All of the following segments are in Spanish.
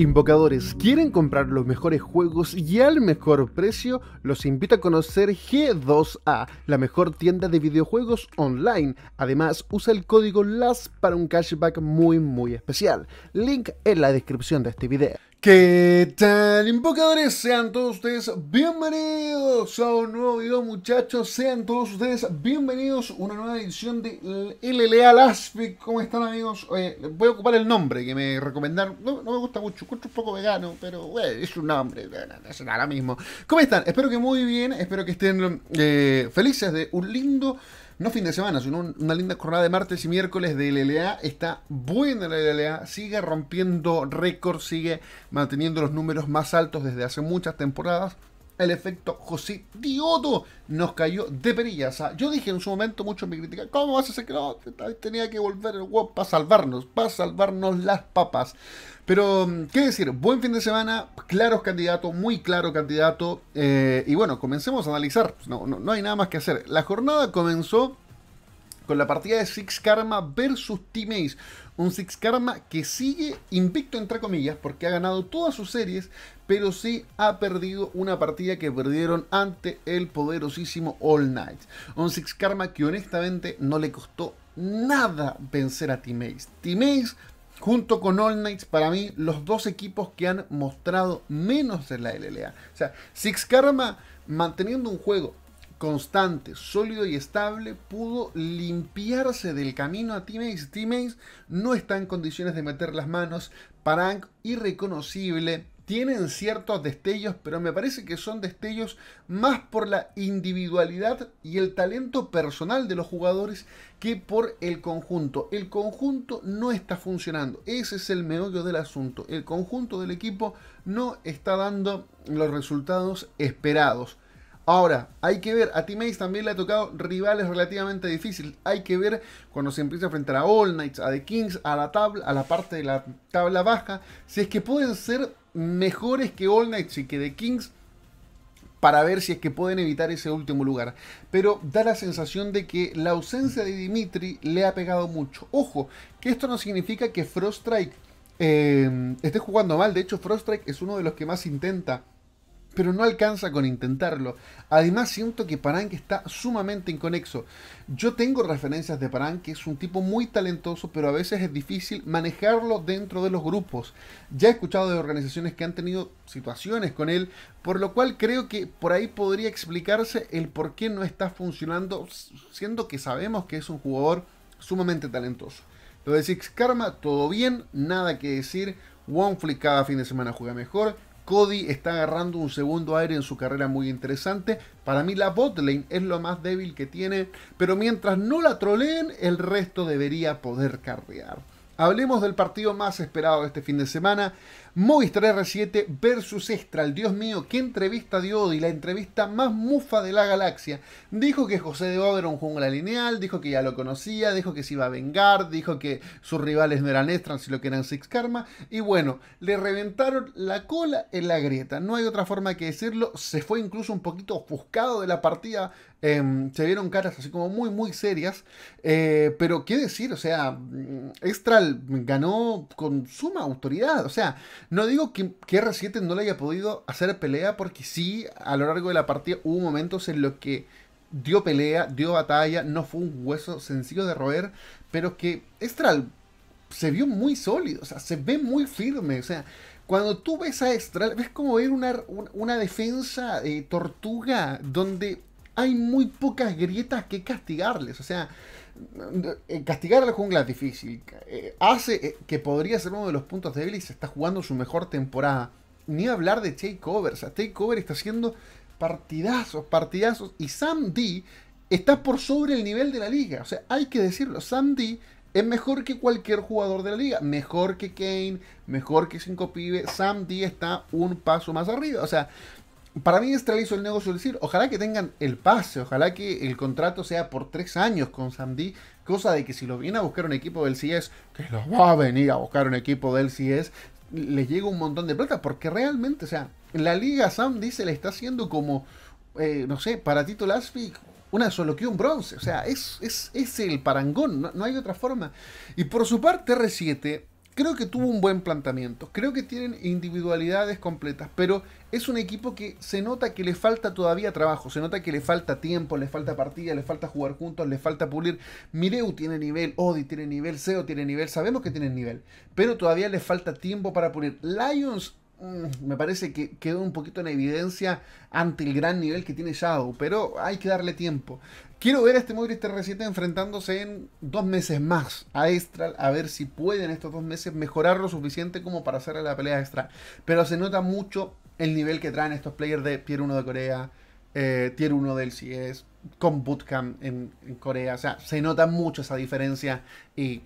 Invocadores, ¿quieren comprar los mejores juegos y al mejor precio? Los invito a conocer G2A, la mejor tienda de videojuegos online. Además, usa el código LAS para un cashback muy muy especial. Link en la descripción de este video. ¿Qué tal, invocadores? Sean todos ustedes bienvenidos a un nuevo video, muchachos. Sean todos ustedes bienvenidos a una nueva edición de LLA Laspic. ¿Cómo están, amigos? voy a ocupar el nombre que me recomendaron. No, me gusta mucho, es un poco vegano, pero es un nombre, es ahora mismo. ¿Cómo están? Espero que muy bien, espero que estén eh, felices de un lindo no fin de semana, sino una linda jornada de martes y miércoles de LLA. Está buena la LLA, sigue rompiendo récords, sigue manteniendo los números más altos desde hace muchas temporadas el efecto José Diodo nos cayó de perillas. Yo dije en su momento, en mi crítica, ¿cómo vas a hacer que no? Tenía que volver el WOP para salvarnos, para salvarnos las papas. Pero, mm, ¿qué decir? Buen fin de semana, claros candidatos, muy claro candidato. Eh, y bueno, comencemos a analizar. No, no hay nada más que hacer. La jornada comenzó con la partida de Six Karma versus Team Ace. Un Six Karma que sigue invicto, entre comillas, porque ha ganado todas sus series, pero sí ha perdido una partida que perdieron ante el poderosísimo All Knights. Un Six Karma que honestamente no le costó nada vencer a Team Ace, junto con All Knights, para mí, los dos equipos que han mostrado menos en la LLA. O sea, Six Karma manteniendo un juego constante, sólido y estable, pudo limpiarse del camino a Team Teammates no está en condiciones de meter las manos. Parang irreconocible. Tienen ciertos destellos, pero me parece que son destellos más por la individualidad y el talento personal de los jugadores que por el conjunto. El conjunto no está funcionando. Ese es el meollo del asunto. El conjunto del equipo no está dando los resultados esperados. Ahora, hay que ver, a Team Ace también le ha tocado rivales relativamente difíciles. Hay que ver cuando se empieza a enfrentar a All Knights, a The Kings, a la, tabla, a la parte de la tabla baja, si es que pueden ser mejores que All Knights y que The Kings para ver si es que pueden evitar ese último lugar. Pero da la sensación de que la ausencia de Dimitri le ha pegado mucho. Ojo, que esto no significa que Frost Strike eh, esté jugando mal. De hecho, Frost es uno de los que más intenta pero no alcanza con intentarlo. Además, siento que Parán está sumamente inconexo. Yo tengo referencias de Parán, que es un tipo muy talentoso, pero a veces es difícil manejarlo dentro de los grupos. Ya he escuchado de organizaciones que han tenido situaciones con él, por lo cual creo que por ahí podría explicarse el por qué no está funcionando, siendo que sabemos que es un jugador sumamente talentoso. Lo de Six Karma, todo bien, nada que decir. OneFlick cada fin de semana juega mejor. Cody está agarrando un segundo aire en su carrera muy interesante. Para mí la botlane es lo más débil que tiene, pero mientras no la troleen, el resto debería poder carrear. Hablemos del partido más esperado de este fin de semana. Movistar R7 versus Estral. Dios mío, qué entrevista dio Odi, la entrevista más mufa de la galaxia. Dijo que José de Bob era un jungla lineal, dijo que ya lo conocía, dijo que se iba a vengar, dijo que sus rivales no eran Estral, sino que eran Six Karma. Y bueno, le reventaron la cola en la grieta. No hay otra forma que decirlo. Se fue incluso un poquito ofuscado de la partida. Em, se vieron caras así como muy, muy serias. Eh, pero qué decir, o sea, mm, Estral ganó con suma autoridad. O sea, no digo que, R7 no le haya podido hacer pelea, porque sí, a lo largo de la partida hubo momentos en los que dio pelea, dio batalla, no fue un hueso sencillo de roer, pero que Estral se vio muy sólido, o sea, se ve muy firme, o sea, cuando tú ves a Estral, ves como ver una, una defensa de eh, tortuga donde hay muy pocas grietas que castigarles, o sea, eh, castigar a la jungla es difícil. Eh, hace eh, que podría ser uno de los puntos débiles y está jugando su mejor temporada. Ni hablar de Takeover. O sea, Takeover está haciendo partidazos, partidazos. Y Sam D está por sobre el nivel de la liga. O sea, hay que decirlo. Sam D es mejor que cualquier jugador de la liga. Mejor que Kane, mejor que Cinco pibes. Sam D está un paso más arriba. O sea, para mí Estrella hizo el negocio de decir, ojalá que tengan el pase, ojalá que el contrato sea por tres años con Samdi... cosa de que si lo viene a buscar un equipo del CS... que lo va a venir a buscar un equipo del CS... les llega un montón de plata, porque realmente, o sea, la liga Sandy se le está haciendo como, eh, no sé, para Tito Lasfi, una solo que un bronce, o sea, es, es, el parangón, no, no hay otra forma. Y por su parte R7 creo que tuvo un buen planteamiento, creo que tienen individualidades completas, pero es un equipo que se nota que le falta todavía trabajo, se nota que le falta tiempo, le falta partida, le falta jugar juntos, le falta pulir. Mireu tiene nivel, Odi tiene nivel, Seo tiene nivel, sabemos que tienen nivel, pero todavía le falta tiempo para pulir. Lions Mm, me parece que quedó un poquito en evidencia ante el gran nivel que tiene Shadow, pero hay que darle tiempo. Quiero ver a este Móvil TR7 enfrentándose en dos meses más a Estral, a ver si pueden estos dos meses mejorar lo suficiente como para hacerle la pelea a Estral. Pero se nota mucho el nivel que traen estos players de Tier 1 de Corea, eh, Tier 1 del CS, con Bootcamp en, en Corea. O sea, se nota mucho esa diferencia y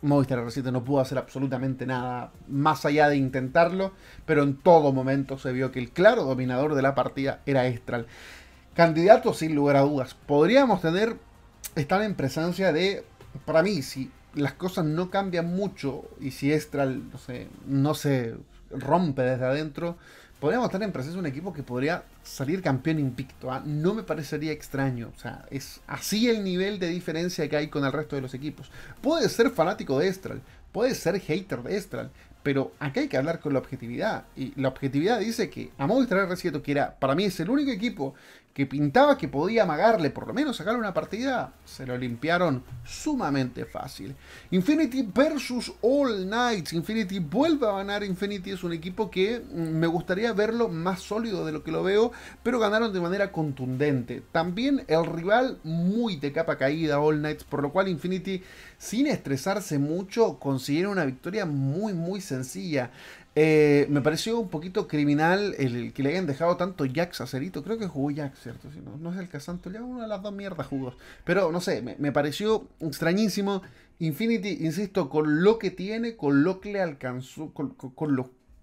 Movistar r no pudo hacer absolutamente nada más allá de intentarlo, pero en todo momento se vio que el claro dominador de la partida era Estral. Candidato sin lugar a dudas. Podríamos tener, estar en presencia de, para mí, si las cosas no cambian mucho y si Estral, no, no se rompe desde adentro, podríamos estar en presencia de un equipo que podría salir campeón invicto. ¿ah? No me parecería extraño. O sea, es así el nivel de diferencia que hay con el resto de los equipos. Puede ser fanático de Estral, puede ser hater de Estral, pero acá hay que hablar con la objetividad. Y la objetividad dice que a modo de que era, para mí es el único equipo que pintaba que podía amagarle, por lo menos sacarle una partida, se lo limpiaron sumamente fácil. Infinity versus All Knights. Infinity vuelve a ganar. Infinity es un equipo que mm, me gustaría verlo más sólido de lo que lo veo, pero ganaron de manera contundente. También el rival muy de capa caída, All Knights, por lo cual Infinity, sin estresarse mucho, consiguieron una victoria muy, muy sencilla. Eh, me pareció un poquito criminal el, que le hayan dejado tanto Jax a Creo que jugó Jax, ¿cierto? Si no, es el Casanto, ya una de las dos mierdas jugó. Pero no sé, me, pareció extrañísimo. Infinity, insisto, con lo que tiene, con lo que le alcanzó, con, con, con,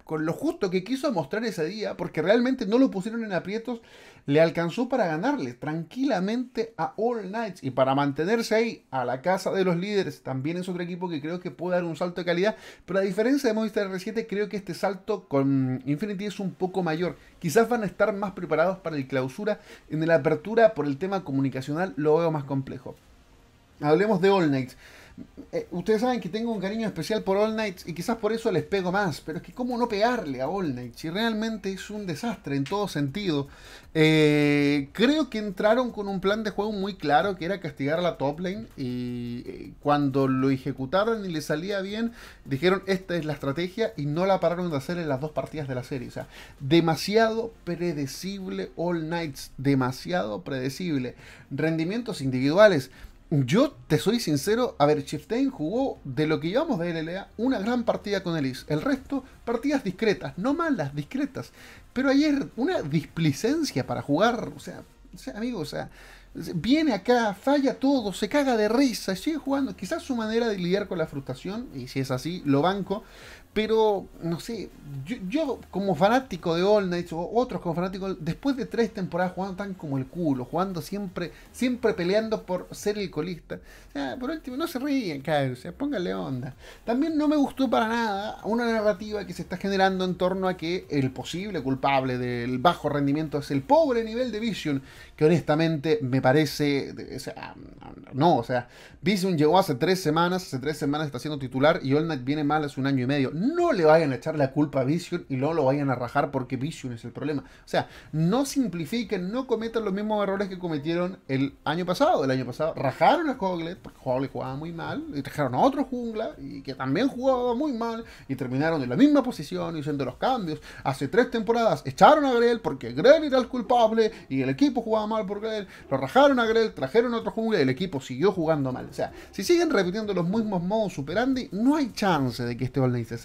con lo justo que quiso mostrar ese día, porque realmente no lo pusieron en aprietos, le alcanzó para ganarle tranquilamente a All Knights y para mantenerse ahí a la casa de los líderes. También es otro equipo que creo que puede dar un salto de calidad, pero a diferencia de Movistar R7, creo que este salto con Infinity es un poco mayor. Quizás van a estar más preparados para el clausura. En la apertura, por el tema comunicacional, lo veo más complejo. Hablemos de All Knights. Eh, ustedes saben que tengo un cariño especial por All Nights y quizás por eso les pego más, pero es que cómo no pegarle a All Nights si realmente es un desastre en todo sentido. Eh, creo que entraron con un plan de juego muy claro que era castigar a la top lane y eh, cuando lo ejecutaron y le salía bien, dijeron esta es la estrategia y no la pararon de hacer en las dos partidas de la serie. O sea, demasiado predecible All Nights, demasiado predecible. Rendimientos individuales yo te soy sincero, a ver, Chieftain jugó de lo que llevamos de LLA una gran partida con Elise. El resto, partidas discretas, no malas, discretas. Pero ayer, una displicencia para jugar, o sea, o sea amigo, o sea, viene acá, falla todo, se caga de risa, sigue jugando. Quizás su manera de lidiar con la frustración, y si es así, lo banco, pero, no sé, yo, como fanático de All Nights, o otros como fanáticos, después de tres temporadas jugando tan como el culo, jugando siempre, siempre peleando por ser el colista, o sea, por último, no se ríen, cabrón, o sea, pónganle onda. También no me gustó para nada una narrativa que se está generando en torno a que el posible culpable del bajo rendimiento es el pobre nivel de Vision, que honestamente me parece, o sea, no, o sea, Vision llegó hace tres semanas, hace tres semanas está siendo titular y All Night viene mal hace un año y medio no le vayan a echar la culpa a Vision y no lo vayan a rajar porque Vision es el problema. O sea, no simplifiquen, no cometan los mismos errores que cometieron el año pasado. El año pasado rajaron a Hoglet porque Hoglet jugaba muy mal y trajeron a otro jungla y que también jugaba muy mal y terminaron en la misma posición y haciendo los cambios. Hace tres temporadas echaron a Grell porque Grell era el culpable y el equipo jugaba mal por Grell. Lo rajaron a Grell, trajeron a otro jungla y el equipo siguió jugando mal. O sea, si siguen repitiendo los mismos modos superandi, no hay chance de que este Golden se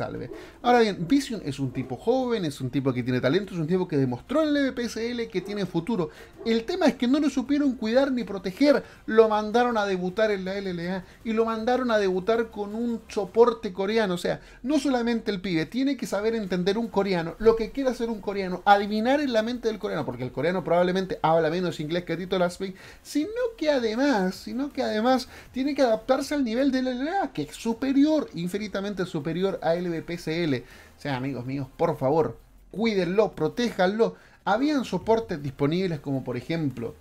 Ahora bien, Vision es un tipo joven, es un tipo que tiene talento, es un tipo que demostró en el BPSL que tiene futuro. El tema es que no lo supieron cuidar ni proteger. Lo mandaron a debutar en la LLA y lo mandaron a debutar con un soporte coreano. O sea, no solamente el pibe, tiene que saber entender un coreano, lo que quiere hacer un coreano, adivinar en la mente del coreano, porque el coreano probablemente habla menos inglés que Tito Lasby, sino que además, sino que además tiene que adaptarse al nivel de la LLA, que es superior, infinitamente superior a LBP PSL, PCL. O sea, amigos míos, por favor, cuídenlo, protéjanlo. Habían soportes disponibles como por ejemplo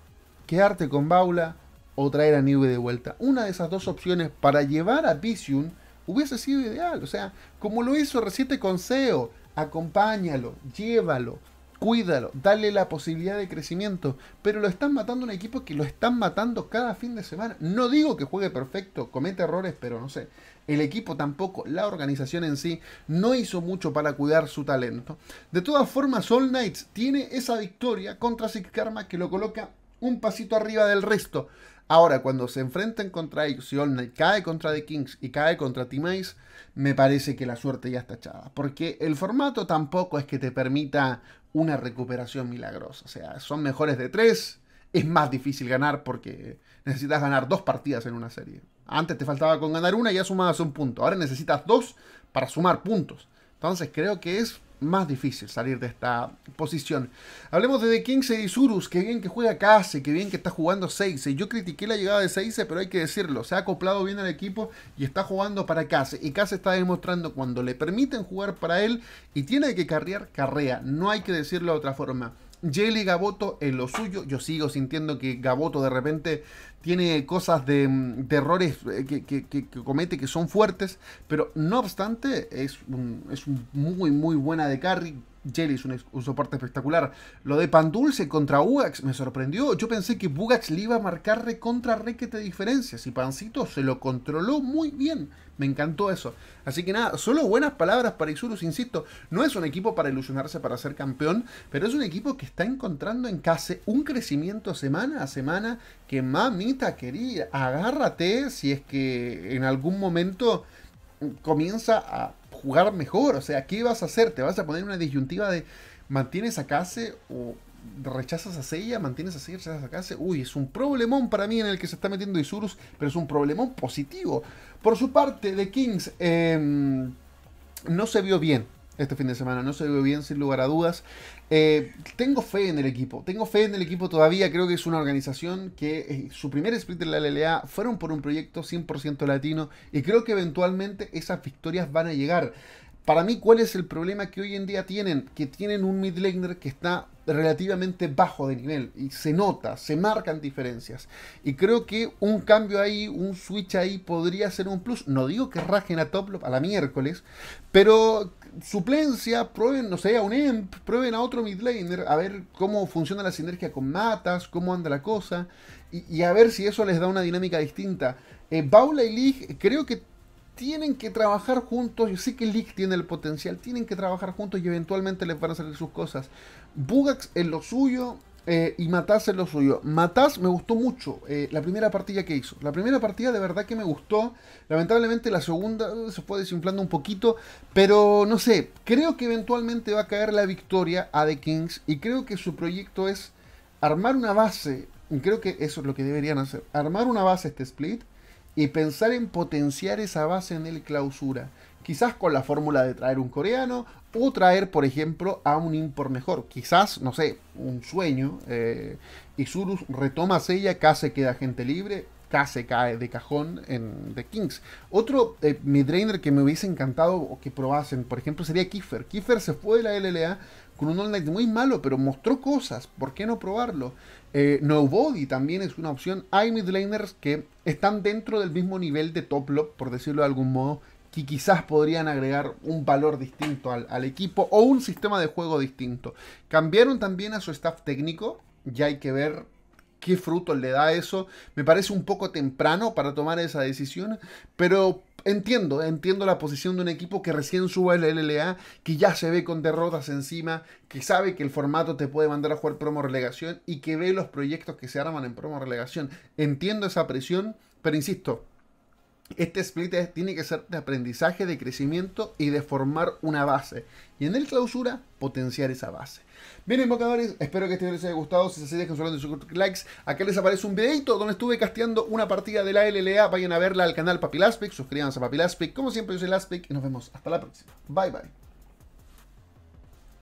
quedarte con Baula o traer a Nube de vuelta. Una de esas dos opciones para llevar a Vision hubiese sido ideal. O sea, como lo hizo reciente con SEO, acompáñalo, llévalo, cuídalo, dale la posibilidad de crecimiento. Pero lo están matando un equipo que lo están matando cada fin de semana. No digo que juegue perfecto, comete errores, pero no sé. El equipo tampoco, la organización en sí, no hizo mucho para cuidar su talento. De todas formas, All Knights tiene esa victoria contra Six Karma que lo coloca un pasito arriba del resto. Ahora, cuando se enfrenten contra ellos, cae contra The Kings y cae contra Team me parece que la suerte ya está echada. Porque el formato tampoco es que te permita una recuperación milagrosa. O sea, son mejores de tres, es más difícil ganar porque necesitas ganar dos partidas en una serie. Antes te faltaba con ganar una y ya sumabas un punto. Ahora necesitas dos para sumar puntos. Entonces creo que es más difícil salir de esta posición. Hablemos de The y Surus, que bien que juega Case, que bien que está jugando Seise. Yo critiqué la llegada de Seise, pero hay que decirlo, se ha acoplado bien al equipo y está jugando para Case. Y Case está demostrando cuando le permiten jugar para él y tiene que carrear, carrea. No hay que decirlo de otra forma. Jelly Gaboto en lo suyo. Yo sigo sintiendo que Gaboto de repente tiene cosas de, mm, errores eh, que, comete que son fuertes, pero no obstante, es es muy, muy buena de carry Jelly es un, soporte espectacular. Lo de Pandulce contra Ugax me sorprendió. Yo pensé que Bugax le iba a marcar re contra re que te diferencias. Y Pancito se lo controló muy bien. Me encantó eso. Así que nada, solo buenas palabras para Isurus, insisto. No es un equipo para ilusionarse para ser campeón, pero es un equipo que está encontrando en casa un crecimiento semana a semana que mamita querida. Agárrate si es que en algún momento comienza a jugar mejor. O sea, ¿qué vas a hacer? ¿Te vas a poner una disyuntiva de mantienes a Case o rechazas a Seiya, mantienes a Seiya, rechazas a Case? Uy, es un problemón para mí en el que se está metiendo Isurus, pero es un problemón positivo. Por su parte, de Kings em, no se vio bien. Este fin de semana no se ve bien, sin lugar a dudas. Eh, tengo fe en el equipo, tengo fe en el equipo todavía. Creo que es una organización que eh, su primer split en la LLA fueron por un proyecto 100% latino y creo que eventualmente esas victorias van a llegar. Para mí, ¿cuál es el problema que hoy en día tienen? Que tienen un mid que está relativamente bajo de nivel y se nota, se marcan diferencias. Y creo que un cambio ahí, un switch ahí podría ser un plus. No digo que rajen a top, a la miércoles, pero suplencia, prueben, no sé, a un EMP, prueben a otro mid a ver cómo funciona la sinergia con matas, cómo anda la cosa, y, a ver si eso les da una dinámica distinta. Eh, Baula y League creo que tienen que trabajar juntos. Yo sé que League tiene el potencial, tienen que trabajar juntos y eventualmente les van a salir sus cosas. Bugax en lo suyo eh, y Matas en lo suyo. Matas me gustó mucho eh, la primera partida que hizo. La primera partida de verdad que me gustó. Lamentablemente la segunda eh, se fue desinflando un poquito. Pero no sé, creo que eventualmente va a caer la victoria a The Kings. Y creo que su proyecto es armar una base. Creo que eso es lo que deberían hacer. Armar una base este split y pensar en potenciar esa base en el clausura. Quizás con la fórmula de traer un coreano o traer, por ejemplo, a un import mejor. Quizás, no sé, un sueño. Y eh, Isurus retoma Sella, casi queda gente libre, casi cae de cajón en The Kings. Otro eh, midrainer que me hubiese encantado o que probasen, por ejemplo, sería Kiefer. Kiefer se fue de la LLA con un online muy malo, pero mostró cosas. ¿Por qué no probarlo? Eh, Nobody también es una opción. Hay midlaners que están dentro del mismo nivel de top lop, por decirlo de algún modo, que quizás podrían agregar un valor distinto al, al, equipo o un sistema de juego distinto. Cambiaron también a su staff técnico, ya hay que ver qué fruto le da eso. Me parece un poco temprano para tomar esa decisión, pero entiendo, entiendo la posición de un equipo que recién Suba el LLA, que ya se ve con derrotas encima, que sabe que el formato te puede mandar a jugar promo relegación y que ve los proyectos que se arman en promo relegación. Entiendo esa presión, pero insisto, este split tiene que ser de aprendizaje, de crecimiento y de formar una base. Y en el clausura, potenciar esa base. Bien, invocadores, espero que este video les haya gustado. Si es así, dejen su like sus likes. Acá les aparece un videito donde estuve casteando una partida de la LLA. Vayan a verla al canal Papilaspic. Suscríbanse a Papilaspic. Como siempre, yo soy Laspic y nos vemos hasta la próxima. Bye, bye.